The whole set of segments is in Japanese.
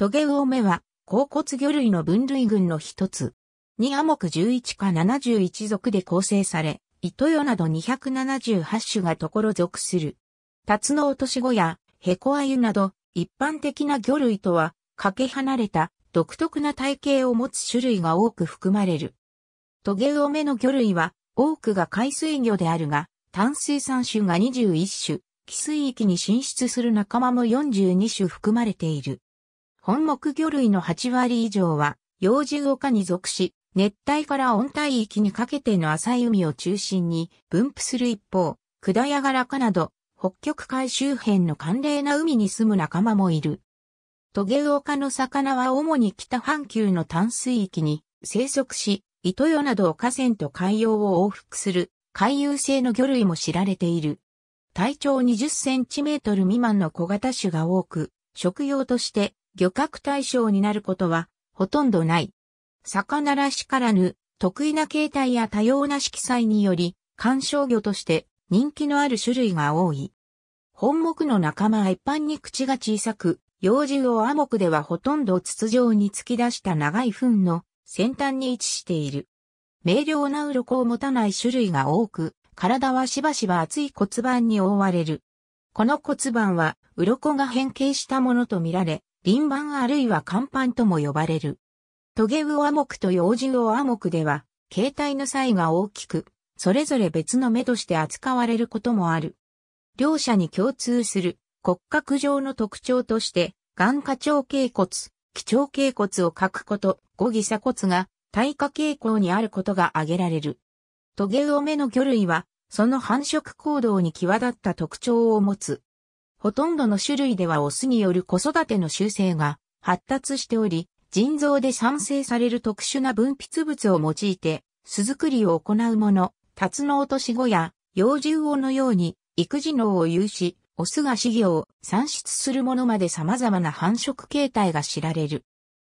トゲウオメは、甲骨魚類の分類群の一つ。2ア目11か71属で構成され、糸魚など278種がところ属する。タツノオトシゴやヘコアユなど、一般的な魚類とは、かけ離れた独特な体型を持つ種類が多く含まれる。トゲウオメの魚類は、多くが海水魚であるが、淡水産種が21種、寄水域に進出する仲間も42種含まれている。本木魚類の8割以上は、洋獣丘に属し、熱帯から温帯域にかけての浅い海を中心に分布する一方、クダヤガラカなど、北極海周辺の寒冷な海に住む仲間もいる。トゲウオ科の魚は主に北半球の淡水域に生息し、糸魚など河川と海洋を往復する海遊性の魚類も知られている。体長20センチメートル未満の小型種が多く、食用として漁獲対象になることはほとんどない。魚らしからぬ得意な形態や多様な色彩により、観賞魚として人気のある種類が多い。本木の仲間は一般に口が小さく、幼獣を暗モではほとんど筒状に突き出した長い糞の先端に位置している。明瞭な鱗を持たない種類が多く、体はしばしば厚い骨盤に覆われる。この骨盤は、鱗が変形したものとみられ、輪番あるいは甲板とも呼ばれる。トゲウオ目と幼獣オア目では、形態の差異が大きく、それぞれ別の目として扱われることもある。両者に共通する骨格上の特徴として、眼下長頸骨、貴腸頸骨を欠くこと、語義鎖骨が退化傾向にあることが挙げられる。トゲウオ目の魚類は、その繁殖行動に際立った特徴を持つ。ほとんどの種類ではオスによる子育ての習性が発達しており、腎臓で産生される特殊な分泌物を用いて、巣作りを行うもの、タツノオトシゴや幼獣王のように育児脳を有し、オスが死業を産出するものまで様々な繁殖形態が知られる。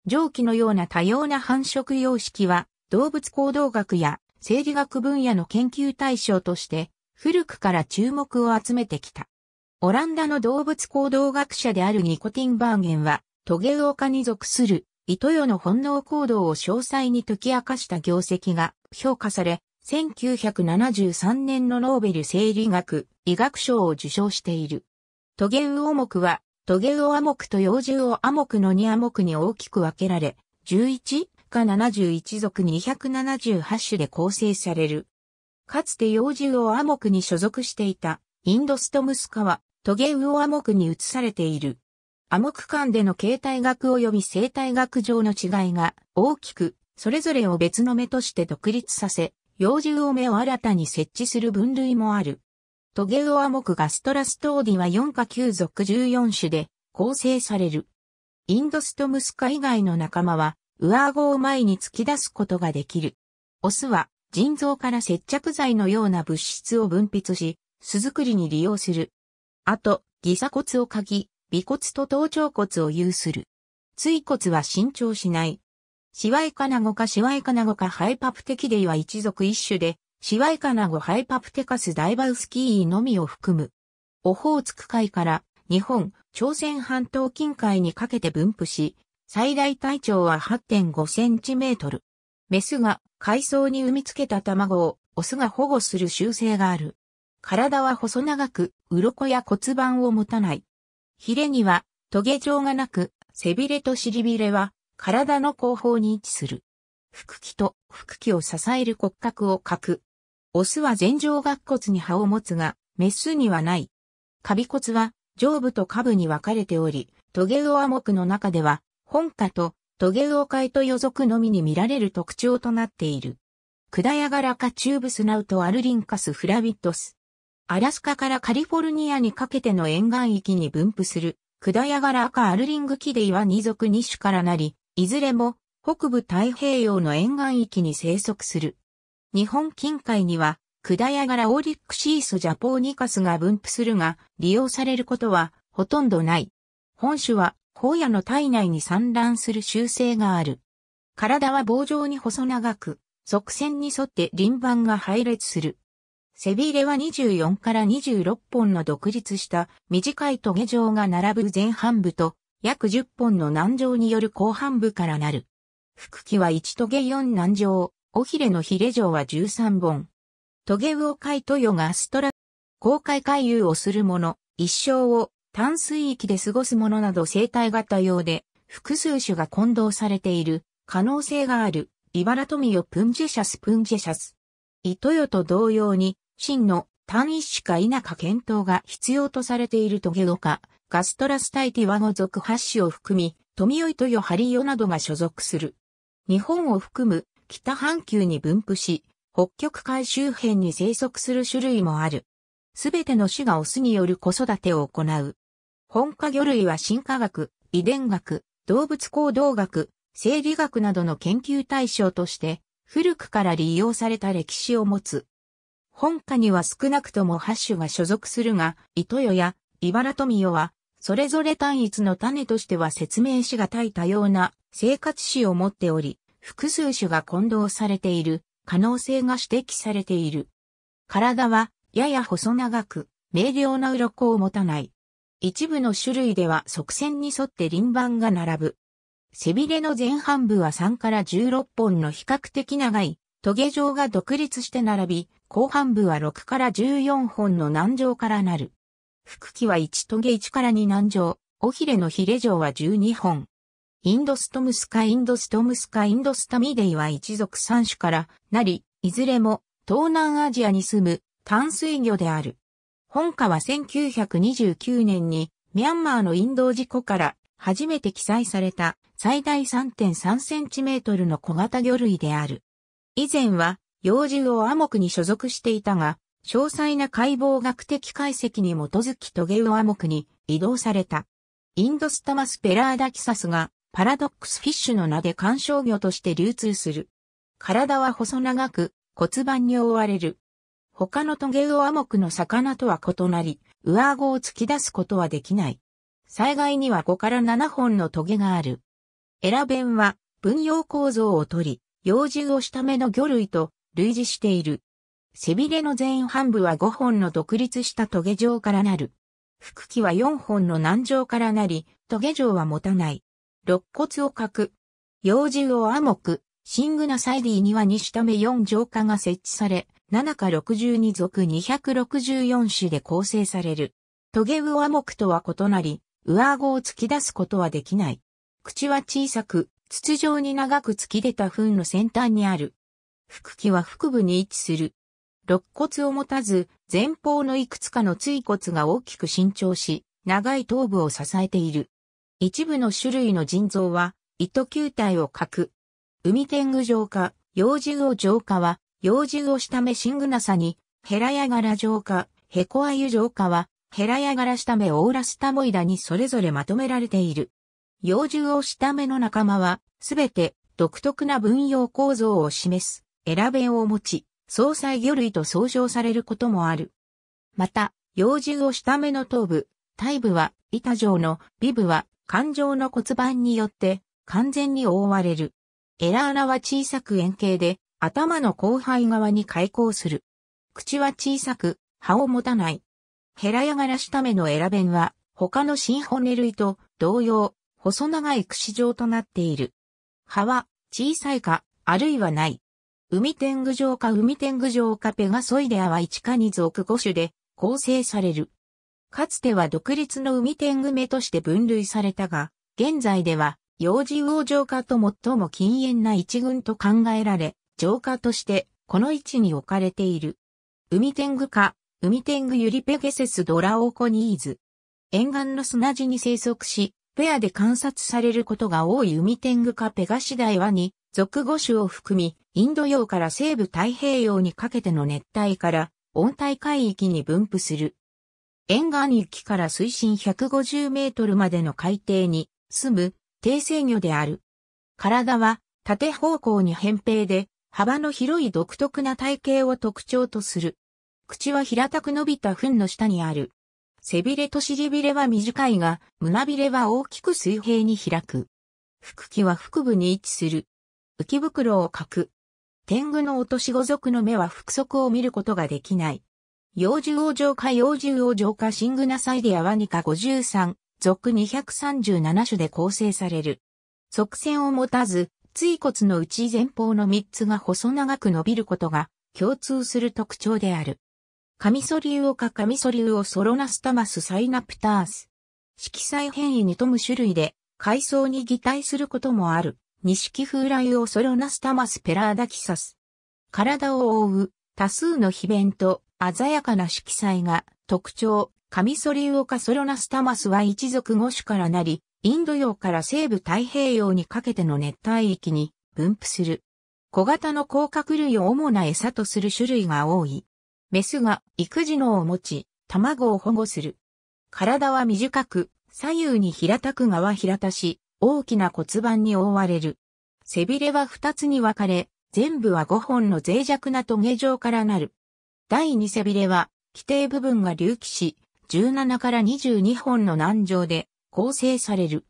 上記のような多様な繁殖様式は、動物行動学や生理学分野の研究対象として、古くから注目を集めてきた。オランダの動物行動学者であるニコティンバーゲンは、トゲウオ科に属する、糸ヨの本能行動を詳細に解き明かした業績が評価され、1973年のノーベル生理学、医学賞を受賞している。トゲウオ目は、トゲウオア目と幼獣ア目の2ア目に大きく分けられ、11か71族278種で構成される。かつて幼獣オアモクに所属していたインドストムスカはトゲウオアモクに移されている。アモク間での形態学及び生態学上の違いが大きく、それぞれを別の目として独立させ、幼獣を目を新たに設置する分類もある。トゲウオアモクガストラストーディは4か9属14種で構成される。インドストムスカ以外の仲間は、上顎を前に突き出すことができる。オスは、腎臓から接着剤のような物質を分泌し、巣作りに利用する。あと、義鎖骨を嗅ぎ、尾骨と頭頂骨を有する。椎骨は伸長しない。シワイカナゴかシワイカナゴかハイパプテキデイは一族一種で、シワイカナゴハイパプテカスダイバウスキーのみを含む。オホーツク海から日本、朝鮮半島近海にかけて分布し、最大体長は8.5センチメートル。メスが海藻に産み付けた卵をオスが保護する習性がある。体は細長く、鱗や骨盤を持たない。ヒレには、トゲ状がなく、背びれと尻びれは、体の後方に位置する。腹気と腹気を支える骨格を欠く。オスは前上顎骨に歯を持つが、メスにはない。カビ骨は上部と下部に分かれており、トゲウオアモクの中では、本科とトゲウオ科と予測のみに見られる特徴となっている。クダヤガラ科チューブスナウトアルリンカスフラビットス。アラスカからカリフォルニアにかけての沿岸域に分布する、クダヤガラ赤アルリングキデイは2属2種からなり、いずれも北部太平洋の沿岸域に生息する。日本近海には、クダヤガラオリックシースジャポーニカスが分布するが、利用されることはほとんどない。本種は、荒野の体内に産卵する習性がある。体は棒状に細長く、側線に沿って輪盤が配列する。背びれは24から26本の独立した短いトゲ状が並ぶ前半部と約10本の軟状による後半部からなる。腹器は1トゲ4軟状、尾ひれのひれ状は13本。トゲ魚海トヨがストラ、公開回遊をする者、一生を淡水域で過ごす者など生態型用で、複数種が混同されている可能性がある、イバラトミヨプンジェシャスプンジェシャス。イトヨと同様に、真の単一種か否か検討が必要とされているトゲオカ、ガストラスタイティワの属発種を含み、富ヨハリヨなどが所属する。日本を含む北半球に分布し、北極海周辺に生息する種類もある。すべての種がオスによる子育てを行う。本科魚類は進化学、遺伝学、動物行動学、生理学などの研究対象として、古くから利用された歴史を持つ。本家には少なくとも8種が所属するが、糸代や茨富代は、それぞれ単一の種としては説明しがたい多様な生活史を持っており、複数種が混同されている可能性が指摘されている。体はやや細長く、明瞭な鱗を持たない。一部の種類では側線に沿って輪番が並ぶ。背びれの前半部は3から16本の比較的長い、トゲ状が独立して並び、後半部は6から14本の南城からなる。腹期は1トゲ1から2南城、尾ひれのひれ城は12本。インドストムスカインドストムスカインドスタミデイは一族三種からなり、いずれも東南アジアに住む淡水魚である。本家は1929年にミャンマーのインド事故から初めて記載された最大3.3センチメートルの小型魚類である。以前は幼人をアクに所属していたが、詳細な解剖学的解析に基づきトゲウア目に移動された。インドスタマスペラーダキサスがパラドックスフィッシュの名で観賞魚として流通する。体は細長く骨盤に覆われる。他のトゲウア目の魚とは異なり、上顎を突き出すことはできない。災害には5から7本のトゲがある。エラベンは分葉構造をとり、幼獣をした目の魚類と類似している。背びれの前半部は5本の独立した棘状からなる。腹器は4本の軟状からなり、棘状は持たない。肋骨を欠く。幼児を暗目、シングナサイディには西ため4浄化が設置され、7か62属264種で構成される。トゲウア目とは異なり、上顎を突き出すことはできない。口は小さく、筒状に長く突き出た糞の先端にある。腹器は腹部に位置する。肋骨を持たず、前方のいくつかの椎骨が大きく伸長し、長い頭部を支えている。一部の種類の腎臓は、糸球体を欠く。海天狗浄化、幼獣を浄化は、幼獣を下目シングナサに、ヘラヤガラ浄化、ヘコアユ浄化は、ヘラヤガラ下目オーラスタモイダにそれぞれまとめられている。幼獣を下目の仲間は、すべて独特な分用構造を示す。選弁を持ち、総裁魚類と総称されることもある。また、幼獣を下目の頭部、体部は板状の、尾部は環状の骨盤によって完全に覆われる。エラ穴は小さく円形で、頭の後輩側に開口する。口は小さく、歯を持たない。ヘラヤガラシタメのエラ弁は、他の新骨類と同様、細長い串状となっている。歯は小さいか、あるいはない。海天狗城か海天狗城かペガソイデアは一か二属五種で構成される。かつては独立の海天狗目として分類されたが、現在では幼児魚城下と最も禁煙な一群と考えられ、城下としてこの位置に置かれている。海天狗か、海天狗ユリペゲセスドラオコニーズ。沿岸の砂地に生息し、ペアで観察されることが多いウミテングペガシダイワに、属語種を含み、インド洋から西部太平洋にかけての熱帯から温帯海域に分布する。沿岸域から水深150メートルまでの海底に住む低生魚である。体は縦方向に扁平で幅の広い独特な体型を特徴とする。口は平たく伸びた糞の下にある背びれと尻びれは短いが、胸びれは大きく水平に開く。腹気は腹部に位置する。浮袋を描く。天狗の落とし五族の目は腹足を見ることができない。幼獣王城か幼獣王城かシングナサイディアワニカ53、属237種で構成される。側線を持たず、椎骨の内前方の3つが細長く伸びることが共通する特徴である。カミソリウオカカミソリウオソロナスタマスサイナプタース。色彩変異に富む種類で、海藻に擬態することもある、ニ錦風来ウオソロナスタマスペラーダキサス。体を覆う、多数の皮弁と、鮮やかな色彩が特徴、カミソリウオカソロナスタマスは一族五種からなり、インド洋から西部太平洋にかけての熱帯域に分布する。小型の甲殻類を主な餌とする種類が多い。メスが育児脳を持ち、卵を保護する。体は短く、左右に平たく側平たし、大きな骨盤に覆われる。背びれは二つに分かれ、全部は五本の脆弱なトゲ状からなる。第二背びれは、規定部分が隆起し、17から22本の軟状で構成される。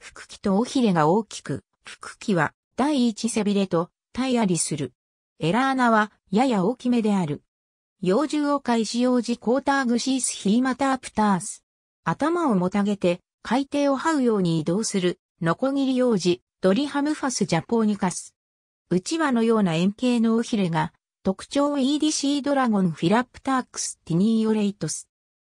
腹器と尾ひれが大きく、腹器は第一背びれと対ありする。エラ穴はやや大きめである。幼獣を海使用時コーターグシースヒーマタープタース。頭をもたげて、海底を這うように移動する、ノコギリ幼児、ドリハムファスジャポーニカス。うちわのような円形の尾ひれが、特徴 EDC ドラゴンフィラプタークスティニーオレイトス。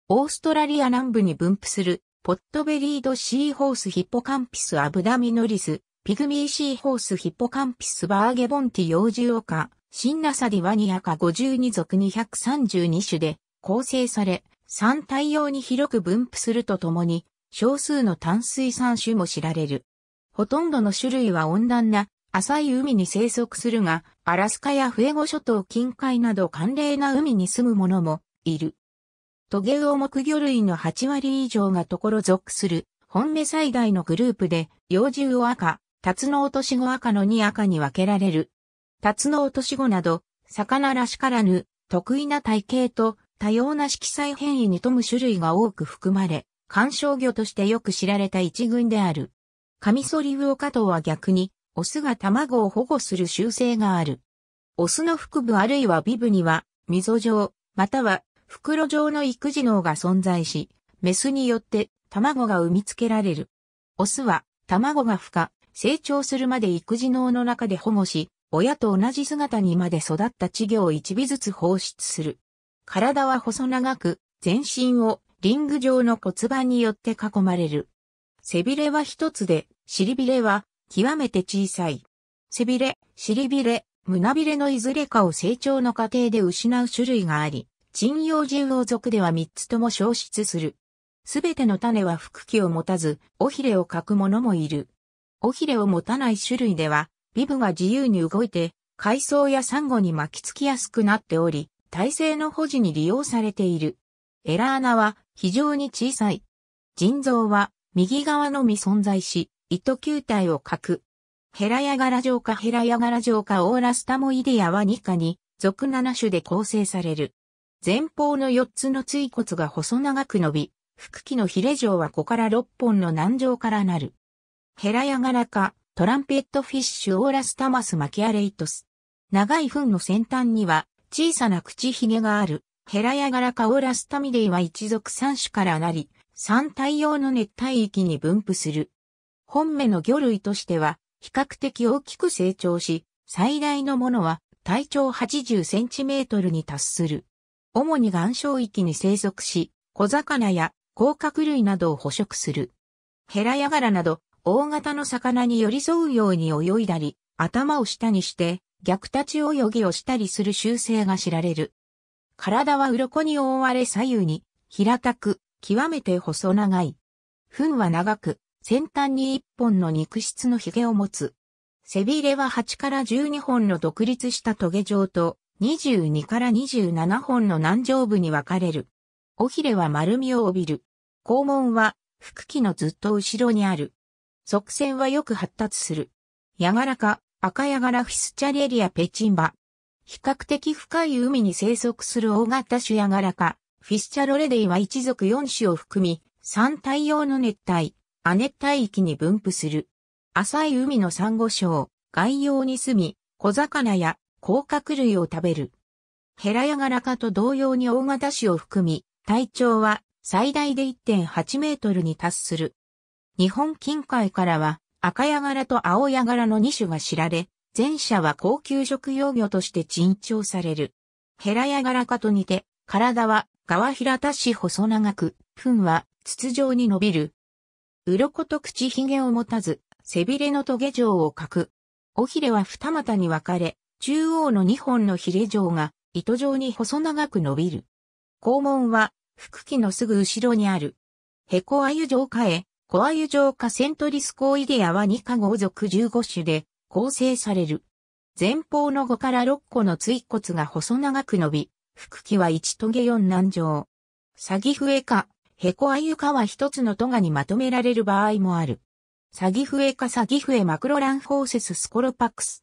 オーストラリア南部に分布する、ポットベリードシーホースヒッポカンピスアブダミノリス、ピグミーシーホースヒッポカンピスバーゲボンティ幼獣オカ、新ナサディワニア科52属232種で構成され、三対応に広く分布するとともに、少数の淡水産種も知られる。ほとんどの種類は温暖な浅い海に生息するが、アラスカやフエゴ諸島近海など寒冷な海に住むものもいる。トゲウオ目魚類の8割以上がところ属する、本目最大のグループで、幼獣を赤、タツノオトシゴ赤の2赤に分けられる、タツノオトシゴなど、魚らしからぬ、得意な体型と多様な色彩変異に富む種類が多く含まれ、観賞魚としてよく知られた一群である。カミソリウオカトウは逆に、オスが卵を保護する習性がある。オスの腹部あるいは尾部には、溝状、または袋状の育児脳が存在し、メスによって卵が産みつけられる。オスは卵が孵化、成長するまで育児脳の中で保護し、親と同じ姿にまで育った稚魚を一尾ずつ放出する。体は細長く、全身をリング状の骨盤によって囲まれる。背びれは一つで、尻びれは極めて小さい。背びれ、尻びれ、胸びれのいずれかを成長の過程で失う種類があり、珍葉獣王族では3つとも消失する。すべての種は腹器を持たず、尾ひれをかくものもいる。尾ひれを持たない種類では、ビブが自由に動いて、海藻やサンゴに巻きつきやすくなっており、体勢の保持に利用されている。エラ穴は非常に小さい。腎臓は右側のみ存在し、糸球体を欠く。ヘラヤガラ状かヘラヤガラ状かオーラスタモイディアは2科に、属7種で構成される。前方の4つの椎骨が細長く伸び、腹器のヒレ状は5から6本の軟状からなる。ヘラヤガラか、トランペットフィッシュオーラスタマスマキアレイトス。長い糞の先端には小さな口ひげがある。ヘラヤガラカオーラスタミレイは一族三種からなり、三対用の熱帯域に分布する。本目の魚類としては比較的大きく成長し、最大のものは体長80センチメートルに達する。主に岩礁域に生息し、小魚や甲殻類などを捕食する。ヘラヤガラなど大型の魚に寄り添うように泳いだり、頭を下にして、逆立ち泳ぎをしたりする習性が知られる。体は鱗に覆われ左右に、平たく、極めて細長い。糞は長く、先端に一本の肉質の髭を持つ。背びれは8から12本の独立したトゲ状と、22から27本の軟上部に分かれる。尾ひれは丸みを帯びる。肛門は、腹器のずっと後ろにある。側線はよく発達する。ヤガラ科、赤ヤガラフィスチャリエリアペチンバ。比較的深い海に生息する大型種ヤガラ科、フィスチャロレデイは一族4種を含み、三対用の熱帯、亜熱帯域に分布する。浅い海の珊瑚礁、外洋に住み、小魚や甲殻類を食べる。ヘラヤガラ科と同様に大型種を含み、体長は最大で1.8メートルに達する。日本近海からは赤ヤガラと青ヤガラの2種が知られ、前者は高級食用魚として珍重される。ヘラヤガラ科と似て、体は側平たし細長く、糞は筒状に伸びる。鱗と口ひげを持たず、背びれのトゲ状を描く。尾ひれは二股に分かれ、中央の二本のひれ状が糸状に細長く伸びる。肛門は、腹器のすぐ後ろにある。ヘコアユ状下へ、コアユ状化セントリスコイデアは2カ号属15種で構成される。前方の5から6個の椎骨が細長く伸び、腹器は1トゲ4難状。サギフエか、ヘコアユかは一つのトガにまとめられる場合もある。サギフエかサギフエマクロランフォーセススコロパクス。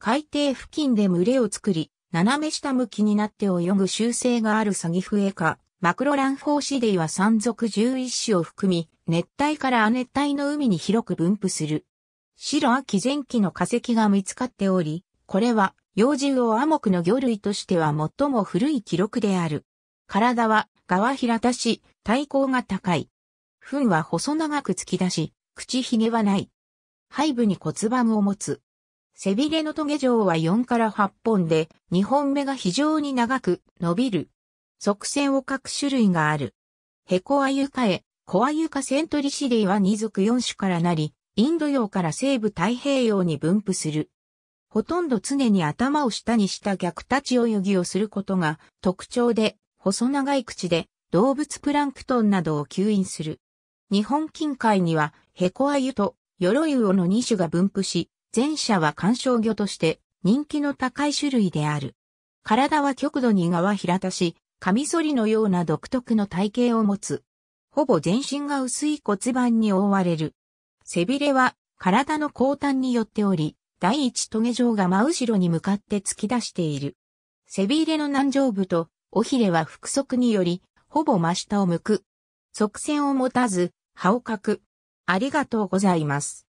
海底付近で群れを作り、斜め下向きになって泳ぐ習性があるサギフエか、マクロランフォーシデイは山属11種を含み、熱帯から亜熱帯の海に広く分布する。白秋前期の化石が見つかっており、これは幼獣をアモクの魚類としては最も古い記録である。体は側平たし、体高が高い。糞は細長く突き出し、口ひげはない。背部に骨盤を持つ。背びれの棘状は4から8本で、2本目が非常に長く伸びる。側線を各種類がある。ヘコアユカエ、コアユカセントリシディは2族4種からなり、インド洋から西部太平洋に分布する。ほとんど常に頭を下にした逆立ち泳ぎをすることが特徴で、細長い口で動物プランクトンなどを吸引する。日本近海にはヘコアユとヨロユオの2種が分布し、前者は観賞魚として人気の高い種類である。体は極度に側平たし、カミソリのような独特の体型を持つ。ほぼ全身が薄い骨盤に覆われる。背びれは体の後端によっており、第一トゲ状が真後ろに向かって突き出している。背びれの南上部と尾ひれは腹側により、ほぼ真下を向く。側線を持たず、葉をかく。ありがとうございます。